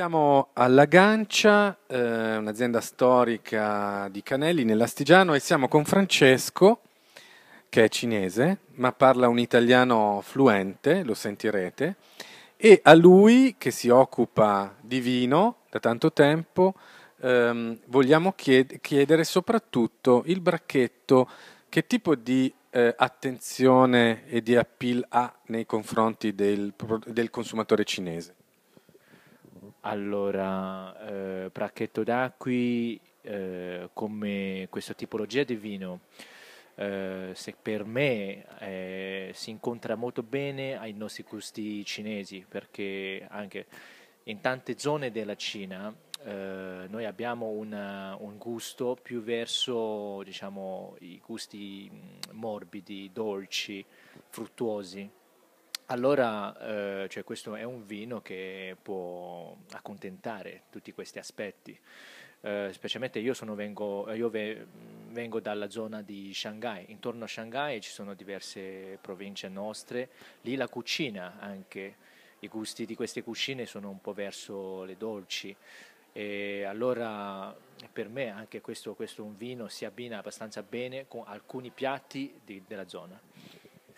Siamo alla Gancia, eh, un'azienda storica di Canelli nell'Astigiano e siamo con Francesco che è cinese ma parla un italiano fluente, lo sentirete, e a lui che si occupa di vino da tanto tempo ehm, vogliamo chied- chiedere soprattutto il bracchetto, che tipo di eh, attenzione e di appeal ha nei confronti del, del consumatore cinese. Allora, eh, Bracchetto d'Acqui eh, come questa tipologia di vino eh, se per me eh, si incontra molto bene ai nostri gusti cinesi perché anche in tante zone della Cina eh, noi abbiamo una, un gusto più verso diciamo, i gusti mm, morbidi, dolci, fruttuosi allora, eh, cioè questo è un vino che può accontentare tutti questi aspetti. Eh, specialmente io, sono, vengo, io ve, vengo, dalla zona di Shanghai, intorno a Shanghai ci sono diverse province nostre, lì la cucina anche, i gusti di queste cucine sono un po' verso le dolci e allora per me anche questo, questo vino si abbina abbastanza bene con alcuni piatti di, della zona.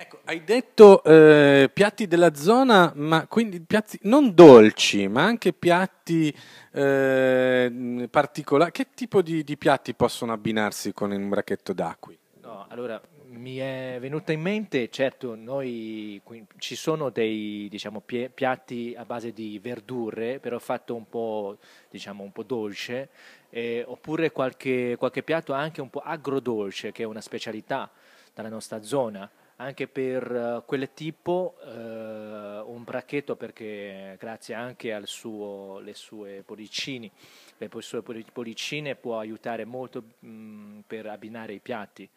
Ecco, hai detto eh, piatti della zona, ma quindi piatti non dolci, ma anche piatti eh, particolari. Che tipo di, di, piatti possono abbinarsi con un bracchetto d'acqui? No, allora mi è venuta in mente, certo, noi qui, ci sono dei diciamo, pie, piatti a base di verdure, però fatto un po', diciamo, un po dolce, eh, oppure qualche, qualche piatto anche un po' agrodolce, che è una specialità della nostra zona anche per eh, quel tipo eh, un bracchetto perché grazie anche alle sue pollicini, le sue pollicine può aiutare molto mh, mm, per abbinare i piatti.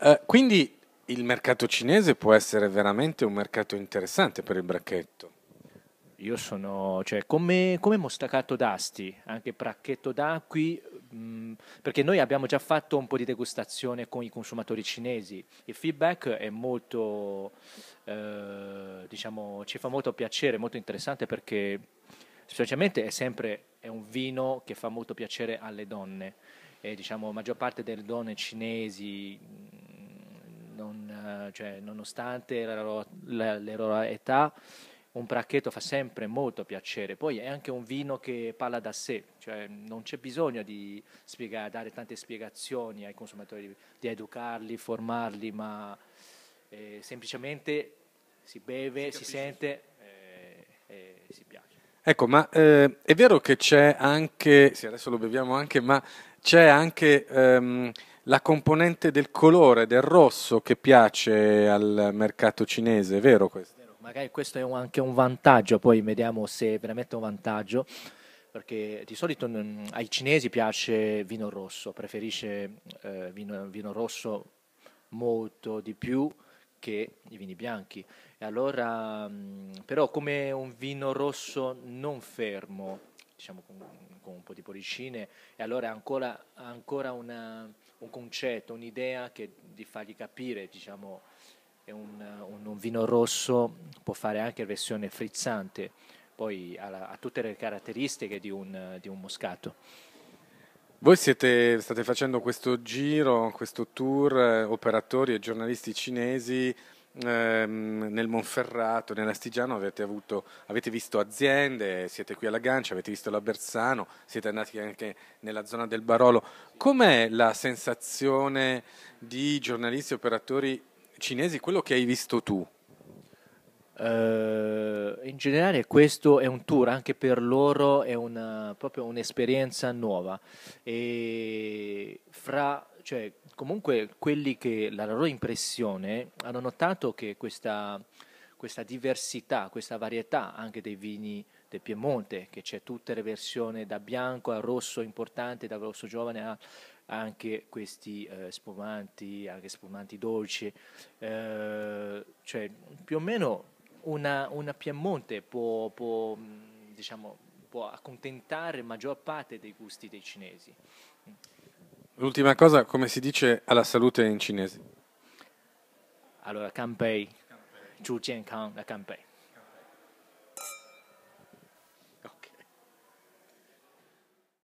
Uh, quindi il mercato cinese può essere veramente un mercato interessante per il bracchetto. Io sono, cioè, come, come mostaccato d'asti, anche bracchetto d'acqui, perché noi abbiamo già fatto un po' di degustazione con i consumatori cinesi, il feedback è molto, eh, diciamo, ci fa molto piacere, molto interessante perché specialmente è sempre è un vino che fa molto piacere alle donne e diciamo la maggior parte delle donne cinesi non, eh, cioè, nonostante la loro, la, la loro età un bracchetto fa sempre molto piacere. Poi è anche un vino che parla da sé, cioè non c'è bisogno di spiegare, dare tante spiegazioni ai consumatori, di educarli, formarli, ma eh, semplicemente si beve, si, si sente eh, e si piace. Ecco, ma eh, è vero che c'è anche, sì, adesso lo beviamo anche, ma c'è anche ehm, la componente del colore, del rosso che piace al mercato cinese, è vero questo? magari questo è un, anche un vantaggio, poi vediamo se è veramente un vantaggio, perché di solito non, ai cinesi piace vino rosso, preferisce eh, vino, vino rosso molto di più che i vini bianchi. E allora, mm, però come un vino rosso non fermo, diciamo con, con un po' di poricine, e allora ha ancora, ancora una, un concetto, un'idea che, di fargli capire, diciamo, un, un, un, vino rosso può fare anche versione frizzante, poi ha, ha tutte le caratteristiche di un, di un moscato. Voi siete, state facendo questo giro, questo tour, eh, operatori e giornalisti cinesi ehm, nel Monferrato, nell'Astigiano, avete, avuto, avete, visto aziende, siete qui alla Gancia, avete visto la Bersano, siete andati anche nella zona del Barolo. Com'è la sensazione di giornalisti e operatori cinesi quello che hai visto tu? Uh, in generale questo è un tour anche per loro è una, eh, proprio un'esperienza nuova e fra cioè, comunque quelli che la loro impressione hanno notato che questa, questa diversità questa varietà anche dei vini del Piemonte, che c'è tutte le versioni da bianco a rosso importante, da rosso giovane a anche questi eh, spumanti, anche spumanti dolci, eh, cioè più o meno una, una Piemonte può, può, mm, diciamo, può accontentare maggior parte dei gusti dei cinesi. L'ultima cosa, come si dice alla salute in cinese? Allora, Kanpei, Zhu Jian Kang, la Kanpei.